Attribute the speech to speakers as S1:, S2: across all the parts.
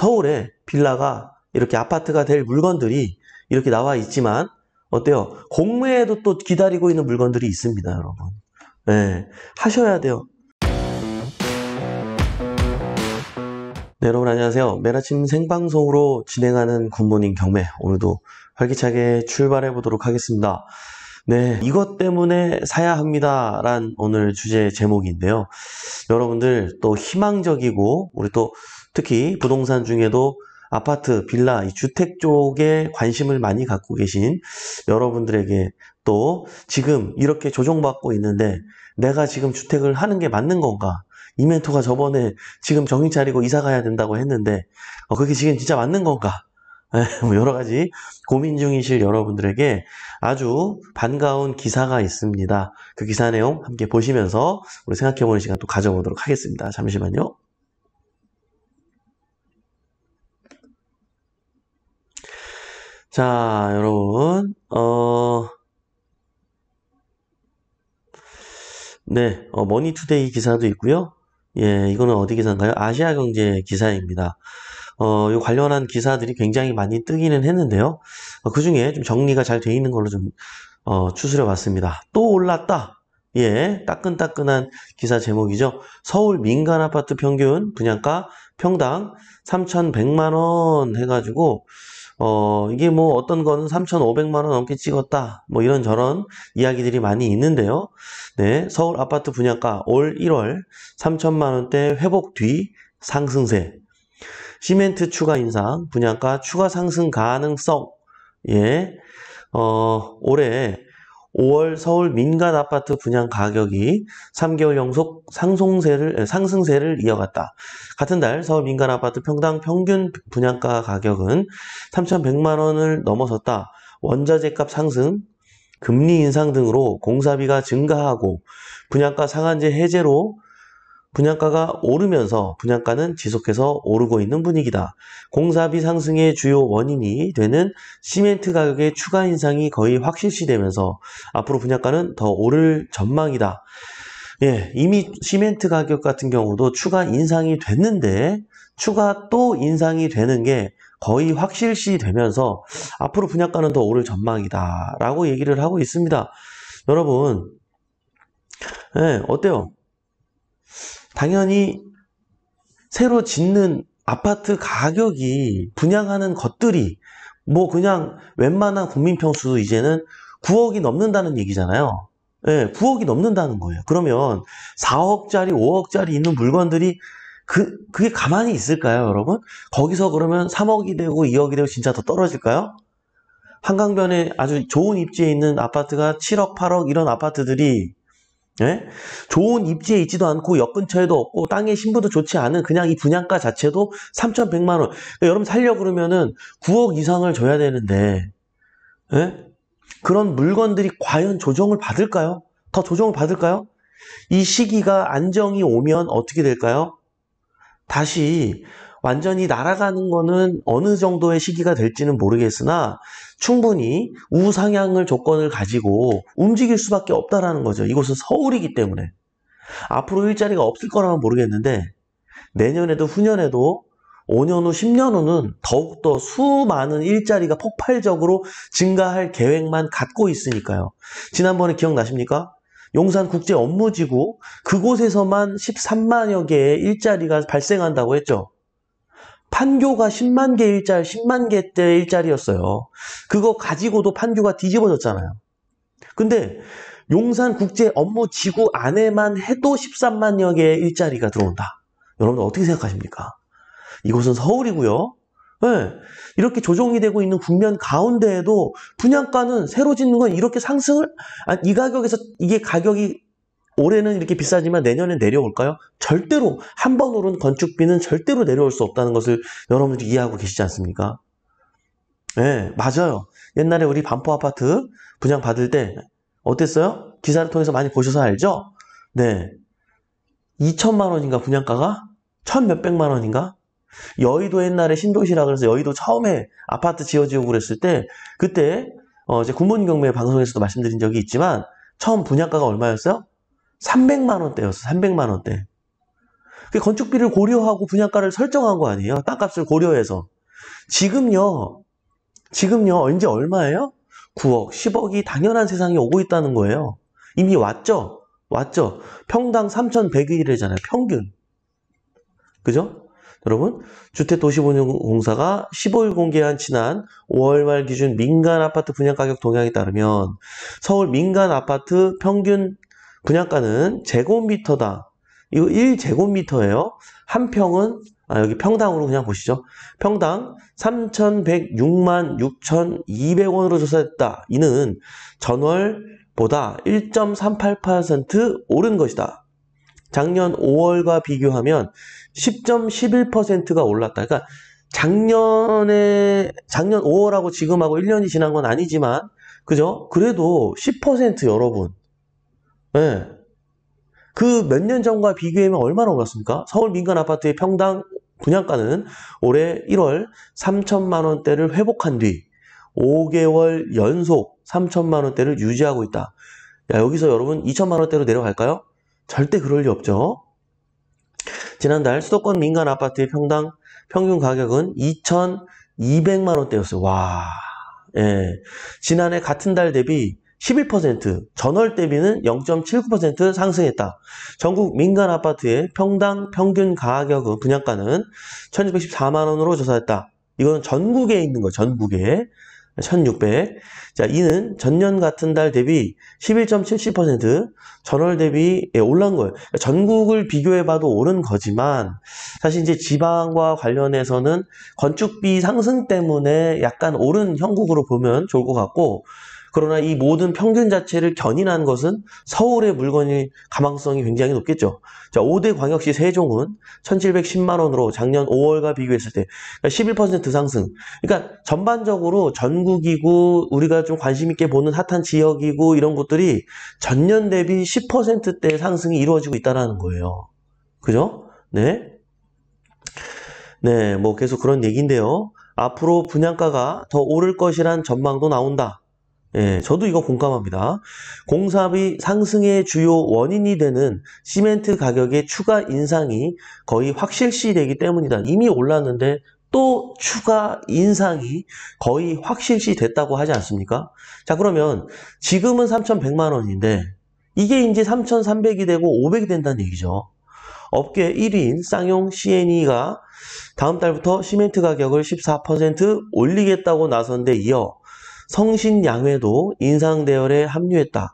S1: 서울에 빌라가 이렇게 아파트가 될 물건들이 이렇게 나와 있지만 어때요? 공매에도 또 기다리고 있는 물건들이 있습니다, 여러분. 네, 하셔야 돼요. 네, 여러분 안녕하세요. 매일 아침 생방송으로 진행하는 굿모닝 경매 오늘도 활기차게 출발해 보도록 하겠습니다. 네, 이것 때문에 사야 합니다. 란 오늘 주제 제목인데요. 여러분들 또 희망적이고, 우리 또 특히 부동산 중에도 아파트, 빌라, 주택 쪽에 관심을 많이 갖고 계신 여러분들에게 또 지금 이렇게 조정받고 있는데 내가 지금 주택을 하는 게 맞는 건가? 이 멘토가 저번에 지금 정신 차리고 이사 가야 된다고 했는데 어, 그게 지금 진짜 맞는 건가? 네, 뭐 여러 가지 고민 중이실 여러분들에게 아주 반가운 기사가 있습니다. 그 기사 내용 함께 보시면서 우리 생각해보는 시간 또 가져보도록 하겠습니다. 잠시만요. 자, 여러분, 어, 네, 어, 머니투데이 기사도 있고요. 예, 이거는 어디 기사인가요? 아시아경제 기사입니다. 어, 요 관련한 기사들이 굉장히 많이 뜨기는 했는데요. 어, 그 중에 좀 정리가 잘 돼 있는 걸로 좀 어, 추스려 봤습니다. 또 올랐다. 예, 따끈따끈한 기사 제목이죠. 서울 민간 아파트 평균 분양가 평당 3,100만 원 해가지고 어, 이게 뭐 어떤 거는 3,500만 원 넘게 찍었다. 뭐 이런 저런 이야기들이 많이 있는데요. 네, 서울 아파트 분양가 올 1월 3천만 원대 회복 뒤 상승세. 시멘트 추가 인상, 분양가 추가 상승 가능성. 예. 어, 올해 5월 서울 민간 아파트 분양 가격이 3개월 연속 상승세를, 상승세를 이어갔다. 같은 달 서울 민간 아파트 평당 평균 분양가 가격은 3,100만 원을 넘어섰다. 원자재값 상승, 금리 인상 등으로 공사비가 증가하고 분양가 상한제 해제로 분양가가 오르면서 분양가는 지속해서 오르고 있는 분위기다. 공사비 상승의 주요 원인이 되는 시멘트 가격의 추가 인상이 거의 확실시되면서 앞으로 분양가는 더 오를 전망이다. 예, 이미 시멘트 가격 같은 경우도 추가 인상이 됐는데 추가 또 인상이 되는 게 거의 확실시 되면서 앞으로 분양가는 더 오를 전망이다 라고 얘기를 하고 있습니다. 여러분 예, 어때요? 당연히 새로 짓는 아파트 가격이 분양하는 것들이 뭐 그냥 웬만한 국민평수 이제는 9억이 넘는다는 얘기잖아요. 네, 예, 9억이 넘는다는 거예요. 그러면 4억짜리, 5억짜리 있는 물건들이 그, 그게 가만히 있을까요, 여러분? 거기서 그러면 3억이 되고 2억이 되고 진짜 더 떨어질까요? 한강변에 아주 좋은 입지에 있는 아파트가 7억, 8억 이런 아파트들이 예? 좋은 입지에 있지도 않고 역 근처에도 없고 땅의 신부도 좋지 않은 그냥 이 분양가 자체도 3,100만 원. 그러니까 여러분 살려 그러면은 9억 이상을 줘야 되는데 예? 그런 물건들이 과연 조정을 받을까요? 더 조정을 받을까요? 이 시기가 안정이 오면 어떻게 될까요? 다시 완전히 날아가는 거는 어느 정도의 시기가 될지는 모르겠으나 충분히 우상향을 조건을 가지고 움직일 수밖에 없다라는 거죠. 이곳은 서울이기 때문에. 앞으로 일자리가 없을 거라면 모르겠는데 내년에도 후년에도 5년 후, 10년 후는 더욱더 수많은 일자리가 폭발적으로 증가할 계획만 갖고 있으니까요. 지난번에 기억나십니까? 용산 국제 업무지구 그곳에서만 13만여 개의 일자리가 발생한다고 했죠. 판교가 10만 개 일자리, 10만 개대 일자리였어요. 그거 가지고도 판교가 뒤집어졌잖아요. 근데 용산 국제 업무 지구 안에만 해도 13만여 개의 일자리가 들어온다. 여러분들 어떻게 생각하십니까? 이곳은 서울이고요. 네, 이렇게 조정이 되고 있는 국면 가운데에도 분양가는 새로 짓는 건 이렇게 상승을 아, 이 가격에서 이게 가격이 올해는 이렇게 비싸지만 내년에 내려올까요? 절대로 한 번 오른 건축비는 절대로 내려올 수 없다는 것을 여러분들이 이해하고 계시지 않습니까? 예, 네, 맞아요. 옛날에 우리 반포 아파트 분양 받을 때 어땠어요? 기사를 통해서 많이 보셔서 알죠? 네. 2천만 원인가 분양가가? 천 몇백만 원인가? 여의도 옛날에 신도시라 그래서 여의도 처음에 아파트 지어지고 그랬을 때 그때 어, 제 군문 경매 방송에서도 말씀드린 적이 있지만 처음 분양가가 얼마였어요? 300만 원대였어. 300만 원대. 그 건축비를 고려하고 분양가를 설정한 거 아니에요? 땅값을 고려해서. 지금요. 지금요. 언제 얼마예요? 9억, 10억이 당연한 세상이 오고 있다는 거예요. 이미 왔죠? 왔죠? 평당 3,101회잖아요. 0 평균. 그죠? 여러분, 주택도시보증공사가 15일 공개한 지난 5월 말 기준 민간 아파트 분양 가격 동향에 따르면 서울 민간 아파트 평균 분양가는 제곱미터다. 이거 1제곱미터예요. 한 평은 아, 여기 평당으로 그냥 보시죠. 평당 3,106만 6,200원으로 조사했다. 이는 전월보다 1.38% 오른 것이다. 작년 5월과 비교하면 10.11%가 올랐다. 그러니까 작년에 작년 5월하고 지금하고 1년이 지난 건 아니지만 그죠? 그래도 10% 여러분 네. 예. 그 몇 년 전과 비교하면 얼마나 올랐습니까? 서울 민간 아파트의 평당 분양가는 올해 1월 3천만 원대를 회복한 뒤 5개월 연속 3천만 원대를 유지하고 있다. 야, 여기서 여러분 2천만 원대로 내려갈까요? 절대 그럴 리 없죠. 지난달 수도권 민간 아파트의 평당 평균 가격은 2,200만 원대였어요. 와. 예. 지난해 같은 달 대비 11%, 전월 대비는 0.79% 상승했다. 전국 민간 아파트의 평당 평균 가격은 분양가는 1,614만원으로 조사했다. 이건 전국에 있는 거, 전국에. 1600. 자, 이는 전년 같은 달 대비 1 1 7 0 전월 대비 예, 올란 거예요. 그러니까 전국을 비교해봐도 오른 거지만, 사실 이제 지방과 관련해서는 건축비 상승 때문에 약간 오른 형국으로 보면 좋을 것 같고, 그러나 이 모든 평균 자체를 견인한 것은 서울의 물건이 가망성이 굉장히 높겠죠. 자, 5대 광역시 세종은 1710만원으로 작년 5월과 비교했을 때 11% 그러니까 상승. 그러니까 전반적으로 전국이고 우리가 좀 관심 있게 보는 핫한 지역이고 이런 곳들이 전년 대비 10%대 상승이 이루어지고 있다는 거예요. 그죠? 네. 네, 뭐 계속 그런 얘기인데요. 앞으로 분양가가 더 오를 것이란 전망도 나온다. 예, 저도 이거 공감합니다. 공사비 상승의 주요 원인이 되는 시멘트 가격의 추가 인상이 거의 확실시 되기 때문이다. 이미 올랐는데 또 추가 인상이 거의 확실시 됐다고 하지 않습니까? 자, 그러면 지금은 3,100만 원인데 이게 이제 3,300이 되고 500이 된다는 얘기죠. 업계 1위인 쌍용 CNE가 다음 달부터 시멘트 가격을 14% 올리겠다고 나선데 이어 성신 양회도 인상대열에 합류했다.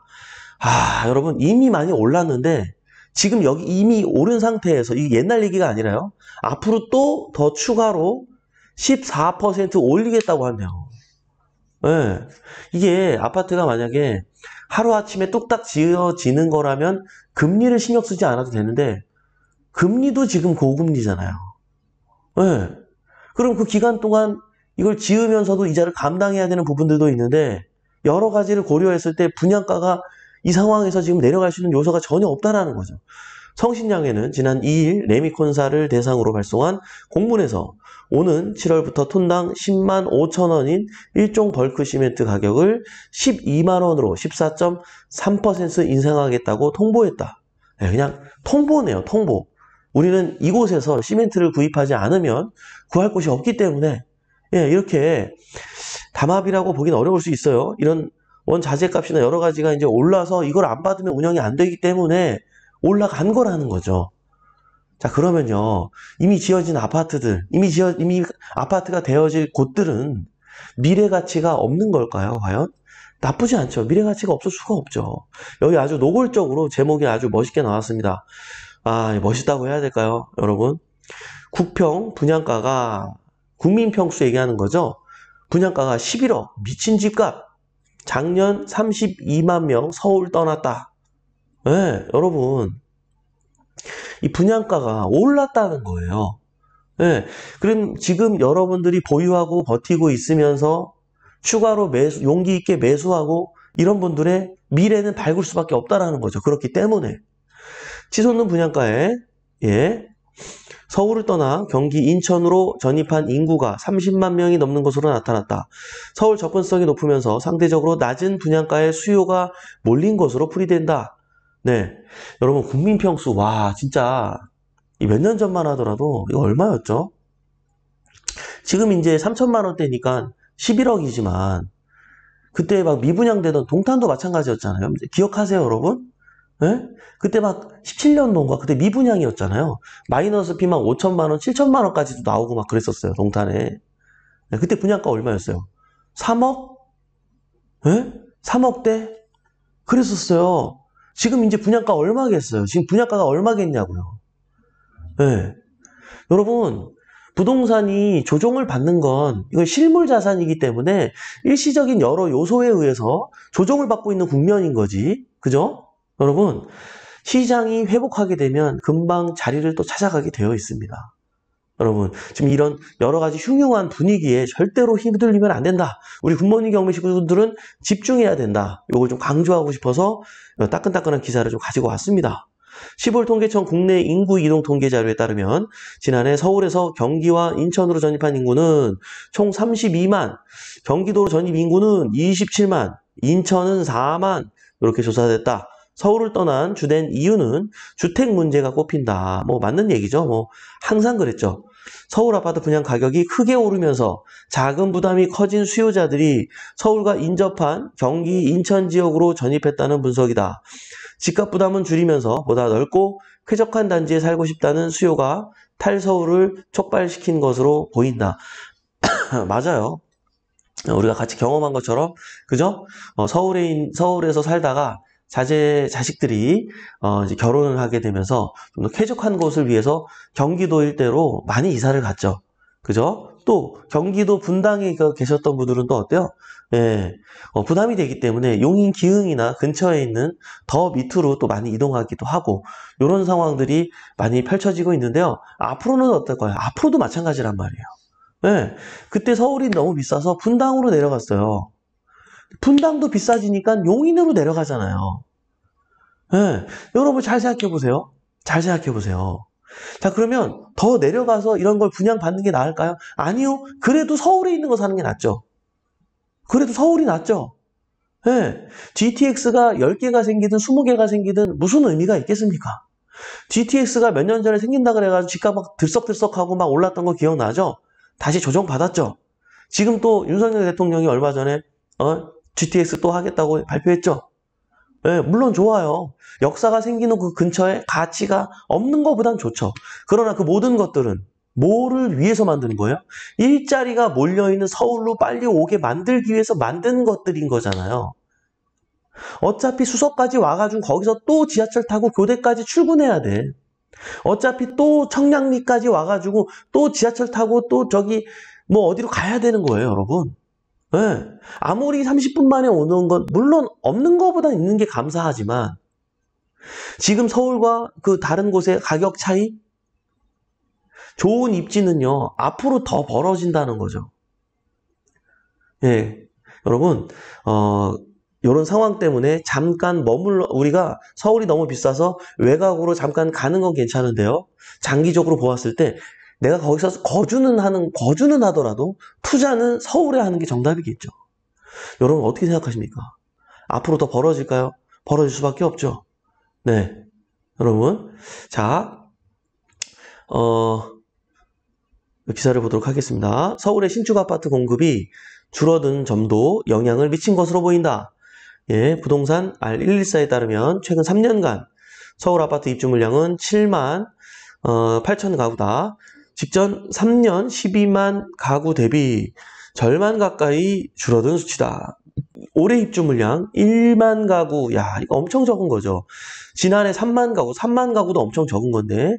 S1: 아, 여러분 이미 많이 올랐는데 지금 여기 이미 오른 상태에서 이 옛날 얘기가 아니라요. 앞으로 또 더 추가로 14% 올리겠다고 하네요. 네. 이게 아파트가 만약에 하루아침에 뚝딱 지어지는 거라면 금리를 신경 쓰지 않아도 되는데 금리도 지금 고금리잖아요. 네. 그럼 그 기간 동안 이걸 지으면서도 이자를 감당해야 되는 부분들도 있는데 여러 가지를 고려했을 때 분양가가 이 상황에서 지금 내려갈 수 있는 요소가 전혀 없다라는 거죠. 성신양에는 지난 2일 레미콘사를 대상으로 발송한 공문에서 오는 7월부터 톤당 10만 5천원인 일종 벌크 시멘트 가격을 12만원으로 14.3% 인상하겠다고 통보했다. 예, 그냥 통보네요. 통보. 우리는 이곳에서 시멘트를 구입하지 않으면 구할 곳이 없기 때문에 예, 이렇게 담합이라고 보기는 어려울 수 있어요. 이런 원자재값이나 여러 가지가 이제 올라서 이걸 안 받으면 운영이 안 되기 때문에 올라간 거라는 거죠. 자 그러면요 이미 지어진 아파트들 이미 지어 이미 아파트가 되어질 곳들은 미래 가치가 없는 걸까요 과연 나쁘지 않죠 미래 가치가 없을 수가 없죠 여기 아주 노골적으로 제목이 아주 멋있게 나왔습니다 아 멋있다고 해야 될까요 여러분 국평 분양가가 국민평수 얘기하는 거죠. 분양가가 11억 미친 집값 작년 32만 명 서울 떠났다. 네, 여러분 이 분양가가 올랐다는 거예요. 네, 그럼 지금 여러분들이 보유하고 버티고 있으면서 추가로 매수, 용기 있게 매수하고 이런 분들의 미래는 밝을 수밖에 없다라는 거죠. 그렇기 때문에 치솟는 분양가에 예, 서울을 떠나 경기 인천으로 전입한 인구가 30만 명이 넘는 것으로 나타났다. 서울 접근성이 높으면서 상대적으로 낮은 분양가의 수요가 몰린 것으로 풀이된다. 네. 여러분, 국민평수, 와, 진짜, 몇 년 전만 하더라도, 이거 얼마였죠? 지금 이제 3천만원대니까 11억이지만, 그때 막 미분양되던 동탄도 마찬가지였잖아요. 기억하세요, 여러분? 에? 예? 그때 막 17년도인가 그때 미분양이었잖아요. 마이너스 피만 5천만 원, 7천만 원까지도 나오고 막 그랬었어요. 동탄에. 에? 예, 그때 분양가 얼마였어요? 3억? 에? 예? 3억대? 그랬었어요. 지금 이제 분양가 얼마겠어요? 지금 분양가가 얼마겠냐고요. 예. 여러분, 부동산이 조정을 받는 건 이건 실물 자산이기 때문에 일시적인 여러 요소에 의해서 조정을 받고 있는 국면인 거지. 그죠? 여러분, 시장이 회복하게 되면 금방 자리를 또 찾아가게 되어 있습니다. 여러분, 지금 이런 여러 가지 흉흉한 분위기에 절대로 휘둘리면 안 된다. 우리 굿모닝 경매 식구들은 집중해야 된다. 이걸 좀 강조하고 싶어서 따끈따끈한 기사를 좀 가지고 왔습니다. 10월 통계청 국내 인구 이동 통계 자료에 따르면 지난해 서울에서 경기와 인천으로 전입한 인구는 총 32만, 경기도로 전입 인구는 27만, 인천은 4만 이렇게 조사됐다. 서울을 떠난 주된 이유는 주택 문제가 꼽힌다. 뭐 맞는 얘기죠. 뭐 항상 그랬죠. 서울 아파트 분양 가격이 크게 오르면서 작은 부담이 커진 수요자들이 서울과 인접한 경기 인천 지역으로 전입했다는 분석이다. 집값 부담은 줄이면서 보다 넓고 쾌적한 단지에 살고 싶다는 수요가 탈서울을 촉발시킨 것으로 보인다. 맞아요. 우리가 같이 경험한 것처럼 그죠? 어, 서울에 서울에서 살다가 자제 자식들이 어, 결혼을 하게 되면서 좀 더 쾌적한 곳을 위해서 경기도 일대로 많이 이사를 갔죠. 그죠? 또 경기도 분당에 계셨던 분들은 또 어때요? 예, 어, 부담이 되기 때문에 용인 기흥이나 근처에 있는 더 밑으로 또 많이 이동하기도 하고 이런 상황들이 많이 펼쳐지고 있는데요. 앞으로는 어떨까요? 앞으로도 마찬가지란 말이에요. 예, 그때 서울이 너무 비싸서 분당으로 내려갔어요. 분당도 비싸지니까 용인으로 내려가잖아요. 네, 여러분 잘 생각해 보세요. 잘 생각해 보세요. 자 그러면 더 내려가서 이런 걸 분양받는 게 나을까요? 아니요. 그래도 서울에 있는 거 사는 게 낫죠. 그래도 서울이 낫죠. 네, 예. GTX가 10개가 생기든 20개가 생기든 무슨 의미가 있겠습니까? GTX가 몇 년 전에 생긴다 그래가지고 집값 막 들썩들썩하고 막 올랐던 거 기억나죠? 다시 조정받았죠? 지금 또 윤석열 대통령이 얼마 전에 어? g t s 또 하겠다고 발표했죠. 예, 물론 좋아요. 역사가 생기는 그 근처에 가치가 없는 것보단 좋죠. 그러나 그 모든 것들은 뭐를 위해서 만드는 거예요? 일자리가 몰려있는 서울로 빨리 오게 만들기 위해서 만든 것들인 거잖아요. 어차피 수서까지 와가지고 거기서 또 지하철 타고 교대까지 출근해야 돼. 어차피 또 청량리까지 와가지고 또 지하철 타고 또 저기 뭐 어디로 가야 되는 거예요, 여러분. 네. 아무리 30분 만에 오는 건 물론 없는 것보다 있는 게 감사하지만, 지금 서울과 그 다른 곳의 가격 차이? 좋은 입지는요, 앞으로 더 벌어진다는 거죠. 예. 여러분, 어, 이런 상황 때문에 잠깐 머물러, 우리가 서울이 너무 비싸서 외곽으로 잠깐 가는 건 괜찮은데요. 장기적으로 보았을 때 내가 거기서 거주는 하는 거주는 하더라도 투자는 서울에 하는 게 정답이겠죠. 여러분 어떻게 생각하십니까? 앞으로 더 벌어질까요? 벌어질 수밖에 없죠. 네, 여러분 자 어, 기사를 보도록 하겠습니다. 서울의 신축 아파트 공급이 줄어든 점도 영향을 미친 것으로 보인다. 예, 부동산 R114에 따르면 최근 3년간 서울 아파트 입주 물량은 7만 어, 8천 가구다. 직전 3년 12만 가구 대비 절반 가까이 줄어든 수치다. 올해 입주 물량 1만 가구, 야, 이거 엄청 적은 거죠. 지난해 3만 가구, 3만 가구도 엄청 적은 건데,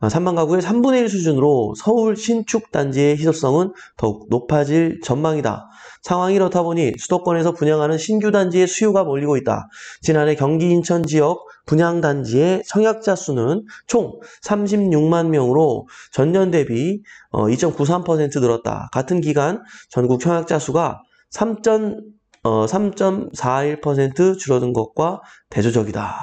S1: 3만 아, 가구의 3분의 1 수준으로 서울 신축 단지의 희소성은 더욱 높아질 전망이다. 상황이 이렇다 보니 수도권에서 분양하는 신규 단지의 수요가 몰리고 있다. 지난해 경기 인천 지역 분양 단지의 청약자 수는 총 36만 명으로 전년 대비 2.93% 어, 늘었다. 같은 기간 전국 청약자 수가 3. 4 1 줄어든 것과 대조적이다.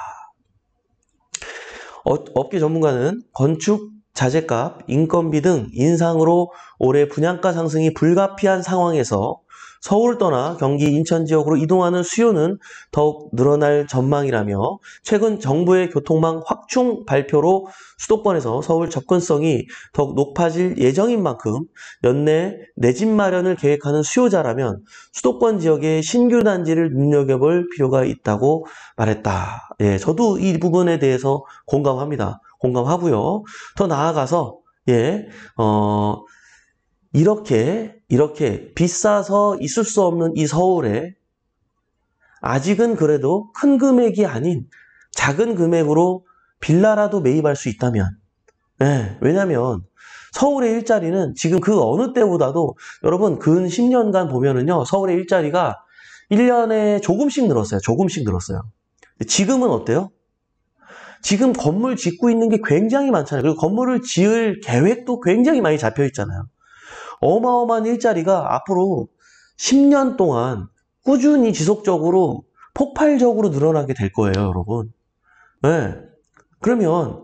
S1: 어, 업계 전문가는 건축 자재값, 인건비 등 인상으로 올해 분양가 상승이 불가피한 상황에서 서울 떠나 경기 인천 지역으로 이동하는 수요는 더욱 늘어날 전망이라며 최근 정부의 교통망 확충 발표로 수도권에서 서울 접근성이 더욱 높아질 예정인 만큼 연내 내집 마련을 계획하는 수요자라면 수도권 지역의 신규 단지를 눈여겨볼 필요가 있다고 말했다. 예, 저도 이 부분에 대해서 공감합니다. 공감하고요. 더 나아가서 예, 어, 이렇게 이렇게 비싸서 있을 수 없는 이 서울에 아직은 그래도 큰 금액이 아닌 작은 금액으로 빌라라도 매입할 수 있다면 네, 예, 왜냐하면 서울의 일자리는 지금 그 어느 때보다도 여러분 근 10년간 보면은요 서울의 일자리가 1년에 조금씩 늘었어요 조금씩 늘었어요 지금은 어때요? 지금 건물 짓고 있는 게 굉장히 많잖아요 그리고 건물을 지을 계획도 굉장히 많이 잡혀 있잖아요 어마어마한 일자리가 앞으로 10년 동안 꾸준히 지속적으로 폭발적으로 늘어나게 될 거예요, 여러분. 네. 그러면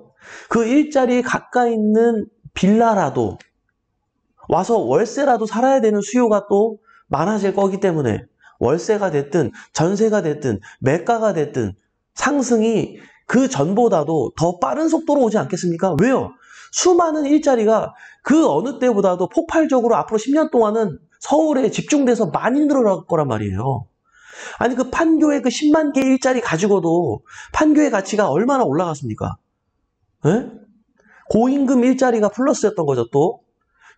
S1: 그 일자리에 가까이 있는 빌라라도 와서 월세라도 살아야 되는 수요가 또 많아질 거기 때문에 월세가 됐든 전세가 됐든 매가가 됐든 상승이 그 전보다도 더 빠른 속도로 오지 않겠습니까? 왜요? 수많은 일자리가 그 어느 때보다도 폭발적으로 앞으로 10년 동안은 서울에 집중돼서 많이 늘어날 거란 말이에요. 아니 그 판교의 그 10만 개 일자리 가지고도 판교의 가치가 얼마나 올라갔습니까? 에? 예? 고임금 일자리가 플러스였던 거죠 또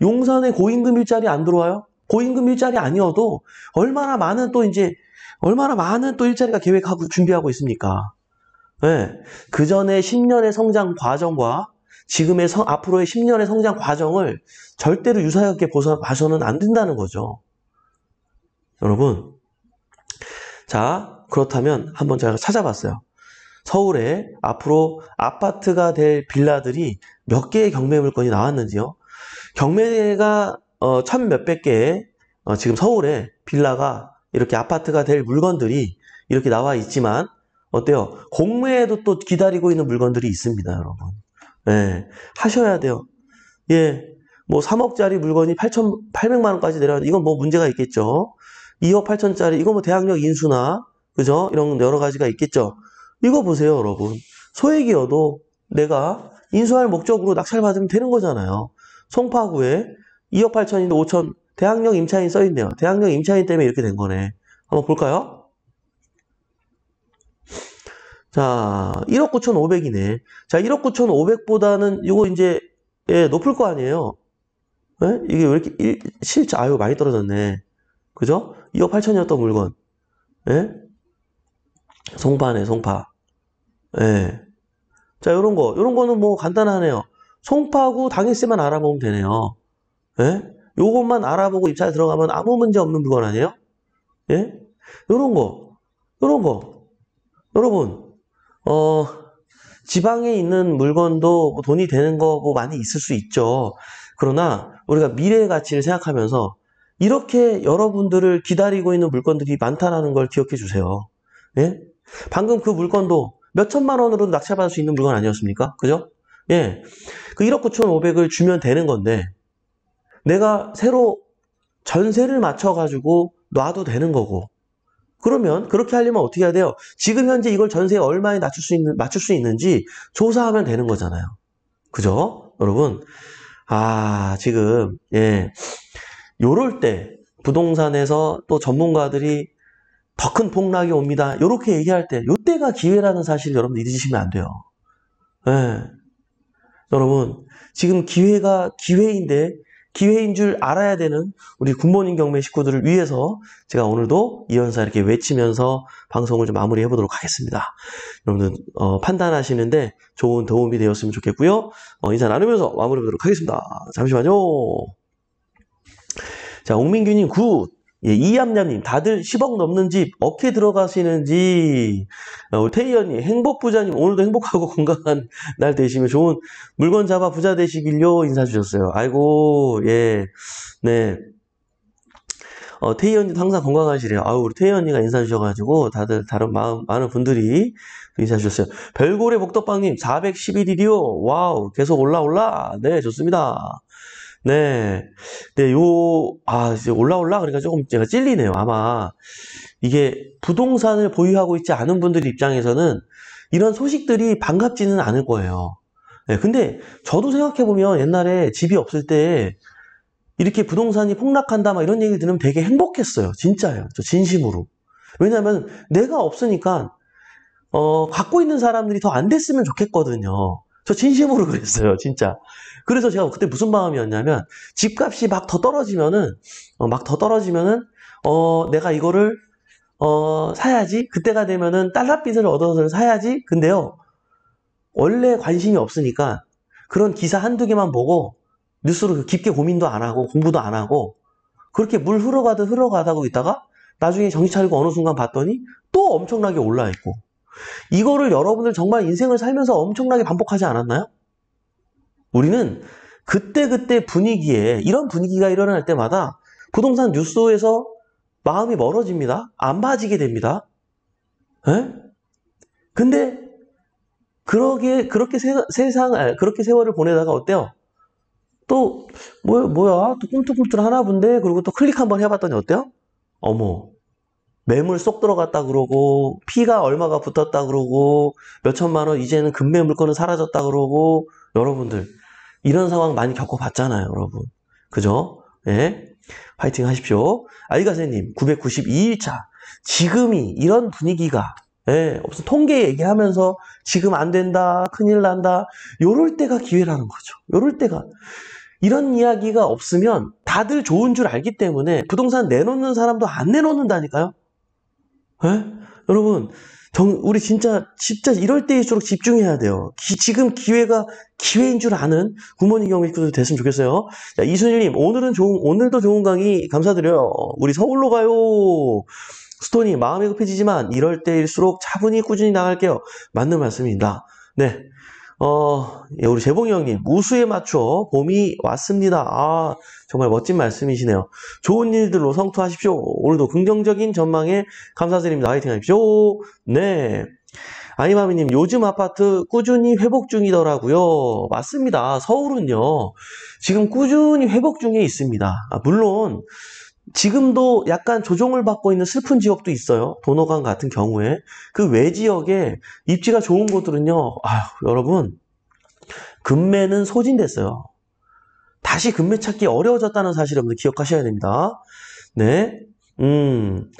S1: 용산에 고임금 일자리 안 들어와요? 고임금 일자리 아니어도 얼마나 많은 또 이제 얼마나 많은 또 일자리가 계획하고 준비하고 있습니까? 예. 그 전에 10년의 성장 과정과 지금의 성, 앞으로의 10년의 성장 과정을 절대로 유사하게 봐서는 안 된다는 거죠. 여러분, 자 그렇다면 한번 제가 찾아봤어요. 서울에 앞으로 아파트가 될 빌라들이 몇 개의 경매 물건이 나왔는지요. 경매가 어, 천 몇백 개의 어, 지금 서울에 빌라가 이렇게 아파트가 될 물건들이 이렇게 나와 있지만 어때요? 공매에도 또 기다리고 있는 물건들이 있습니다, 여러분. 예, 하셔야 돼요. 예, 뭐 3억짜리 물건이 8,800만 원까지 내려 가 이건 뭐 문제가 있겠죠. 2억 8천짜리 이거 뭐 대학력 인수나 그죠? 이런 여러 가지가 있겠죠. 이거 보세요, 여러분. 소액이어도 내가 인수할 목적으로 낙찰받으면 되는 거잖아요. 송파구에 2억 8천인데 5천 대학력 임차인 써 있네요. 대학력 임차인 때문에 이렇게 된 거네. 한번 볼까요? 자, 1억 9,500이네. 자, 1억 9,500보다는 이거 이제 예, 높을 거 아니에요. 예? 이게 왜 이렇게 일, 실제 아유 많이 떨어졌네. 그죠? 2억 8천이었던 물건. 예? 송파네, 송파. 예. 자, 요런 거. 요런 거는 뭐 간단하네요. 송파구 당일세만 알아보면 되네요. 예? 요것만 알아보고 입찰 들어가면 아무 문제 없는 물건 아니에요? 예? 요런 거. 요런 거. 여러분, 어, 지방에 있는 물건도 뭐 돈이 되는 거고 많이 있을 수 있죠. 그러나 우리가 미래의 가치를 생각하면서 이렇게 여러분들을 기다리고 있는 물건들이 많다라는 걸 기억해 주세요. 예? 방금 그 물건도 몇 천만 원으로 낙찰받을 수 있는 물건 아니었습니까? 그죠? 예. 그 1억 9,500을 주면 되는 건데 내가 새로 전세를 맞춰 가지고 놔도 되는 거고 그러면 그렇게 하려면 어떻게 해야 돼요? 지금 현재 이걸 전세에 얼마에 낮출 수 있는, 맞출 수 있는지 조사하면 되는 거잖아요. 그죠? 여러분. 아, 지금, 예. 요럴 때 부동산에서 또 전문가들이 더 큰 폭락이 옵니다. 요렇게 얘기할 때, 요때가 기회라는 사실 여러분 잊으시면 안 돼요. 예. 여러분, 지금 기회가 기회인데 기회인 줄 알아야 되는 우리 굿모닝 경매 식구들을 위해서 제가 오늘도 이연사 이렇게 외치면서 방송을 좀 마무리해 보도록 하겠습니다. 여러분들 어, 판단하시는데 좋은 도움이 되었으면 좋겠고요. 어, 인사 나누면서 마무리해 보도록 하겠습니다. 잠시만요. 자, 옥민규님 굿! 예, 이암냠님 다들 10억 넘는 집 어떻게 들어가시는지 어, 태희연님 행복부자님 오늘도 행복하고 건강한 날 되시면 좋은 물건 잡아 부자 되시길요 인사 주셨어요 아이고 예네 어, 태희 언니도 항상 건강하시래요. 아우, 우리 태희 언니가 인사 주셔가지고, 다들, 다른 마음, 많은 분들이 인사 주셨어요. 별고래 복덕방님, 411일이요. 와우, 계속 올라올라. 올라. 네, 좋습니다. 네. 네, 요, 아, 이제 올라올라 그러니까 조금 제가 찔리네요. 아마 이게 부동산을 보유하고 있지 않은 분들 입장에서는 이런 소식들이 반갑지는 않을 거예요. 네, 근데 저도 생각해보면 옛날에 집이 없을 때 이렇게 부동산이 폭락한다 막 이런 얘기 들으면 되게 행복했어요. 진짜예요. 저 진심으로. 왜냐면 내가 없으니까 어, 갖고 있는 사람들이 더 안 됐으면 좋겠거든요. 저 진심으로 그랬어요, 음. 진짜. 그래서 제가 그때 무슨 마음이었냐면, 집값이 막 더 떨어지면은, 어, 막더 떨어지면은, 어, 내가 이거를, 어, 사야지. 그때가 되면은 달러빚을 얻어서 사야지. 근데요, 원래 관심이 없으니까, 그런 기사 한두 개만 보고, 뉴스로 그 깊게 고민도 안 하고, 공부도 안 하고, 그렇게 물 흘러가듯 흘러가다고 있다가, 나중에 정신 차리고 어느 순간 봤더니, 또 엄청나게 올라있고, 이거를 여러분들 정말 인생을 살면서 엄청나게 반복하지 않았나요? 우리는 그때그때 분위기에 이런 분위기가 일어날 때마다 부동산 뉴스에서 마음이 멀어집니다. 안 봐지게 됩니다. 에? 예? 근데 그러게 그렇게 세, 세상 아니, 그렇게 세월을 보내다가 어때요? 또 뭐, 뭐야 또 꿈틀꿈틀 하나 본데 그리고 또 클릭 한번 해봤더니 어때요? 어머 매물 쏙 들어갔다 그러고 피가 얼마가 붙었다 그러고 몇천만 원 이제는 금매 물권은 사라졌다 그러고 여러분들 이런 상황 많이 겪어봤잖아요 여러분 그죠? 예 파이팅 하십시오 아이가세님 992일차 지금이 이런 분위기가 예, 무슨 통계 얘기하면서 지금 안 된다 큰일 난다 요럴 때가 기회라는 거죠 요럴 때가 이런 이야기가 없으면 다들 좋은 줄 알기 때문에 부동산 내놓는 사람도 안 내놓는다니까요 에? 예? 여러분, 정, 우리 진짜, 진짜 이럴 때일수록 집중해야 돼요. 기, 지금 기회가 기회인 줄 아는 부모님 경기도 됐으면 좋겠어요. 자, 이순일님, 오늘은 좋은, 오늘도 좋은 강의 감사드려요. 우리 서울로 가요. 스톤이 마음이 급해지지만 이럴 때일수록 차분히 꾸준히 나갈게요. 맞는 말씀입니다. 네. 어, 예, 우리 재봉이 형님, 우수에 맞춰 봄이 왔습니다. 아, 정말 멋진 말씀이시네요. 좋은 일들로 성투하십시오. 오늘도 긍정적인 전망에 감사드립니다. 화이팅 하십시오. 네. 아니마미님, 요즘 아파트 꾸준히 회복 중이더라고요. 맞습니다. 서울은요, 지금 꾸준히 회복 중에 있습니다. 아, 물론, 지금도 약간 조정을 받고 있는 슬픈 지역도 있어요. 도노강 같은 경우에. 그 외 지역에 입지가 좋은 곳들은요. 아휴 여러분. 금매는 소진됐어요. 다시 금매 찾기 어려워졌다는 사실 여러분 기억하셔야 됩니다. 네. 음,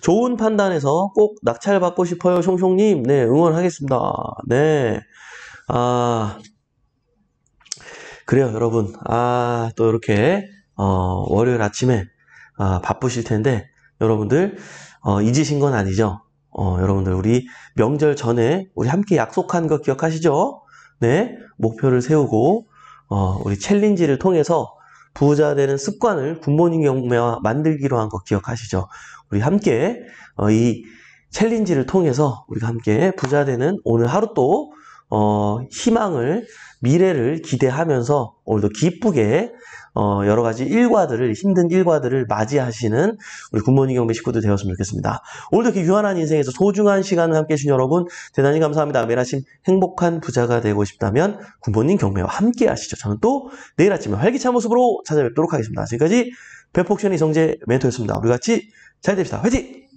S1: 좋은 판단에서 꼭 낙찰 받고 싶어요, 송송님. 네, 응원하겠습니다. 네. 아, 그래요, 여러분. 아, 또 이렇게, 어, 월요일 아침에 아, 바쁘실 텐데 여러분들 어, 잊으신 건 아니죠? 어, 여러분들 우리 명절 전에 우리 함께 약속한 거 기억하시죠? 네, 목표를 세우고 어, 우리 챌린지를 통해서 부자 되는 습관을 굿모닝 경매와 만들기로 한 거 기억하시죠? 우리 함께 어, 이 챌린지를 통해서 우리가 함께 부자 되는 오늘 하루 또 어, 희망을 미래를 기대하면서 오늘도 기쁘게 어, 여러 가지 일과들을 힘든 일과들을 맞이하시는 우리 굿모닝 경배 식구들 되었으면 좋겠습니다. 오늘도 이렇게 유한한 인생에서 소중한 시간을 함께 해주신 여러분 대단히 감사합니다. 매일 아침 행복한 부자가 되고 싶다면 굿모닝 경배와 함께 하시죠. 저는 또 내일 아침에 활기찬 모습으로 찾아뵙도록 하겠습니다. 지금까지 배폭션이 성재 멘토였습니다. 우리 같이 잘 됩시다. 화이팅!